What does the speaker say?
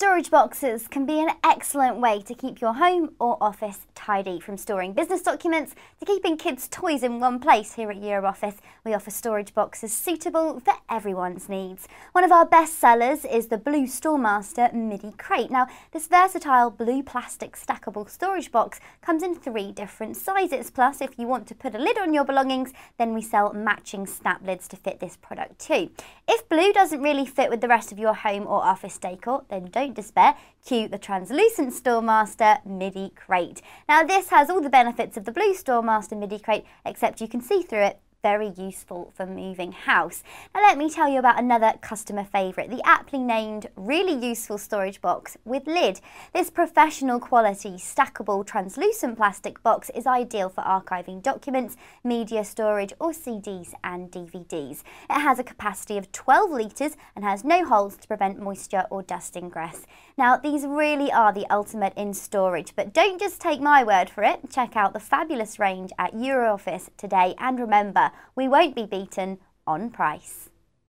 Storage boxes can be an excellent way to keep your home or office tidy, from storing business documents to keeping kids' toys in one place. Here at Euro Office, we offer storage boxes suitable for everyone's needs. One of our best sellers is the Blue Storemaster MIDI Crate. Now, this versatile blue plastic stackable storage box comes in three different sizes. Plus, if you want to put a lid on your belongings, then we sell matching snap lids to fit this product too. If blue doesn't really fit with the rest of your home or office decor, then don't don't despair, cue the translucent Storemaster MIDI crate. Now this has all the benefits of the blue Storemaster MIDI crate, except you can see through it very useful for moving house. Now let me tell you about another customer favourite, the aptly named really useful storage box with lid. This professional quality stackable translucent plastic box is ideal for archiving documents, media storage or CDs and DVDs. It has a capacity of 12 litres and has no holes to prevent moisture or dust ingress. Now these really are the ultimate in storage but don't just take my word for it, check out the fabulous range at EuroOffice today and remember we won't be beaten on price.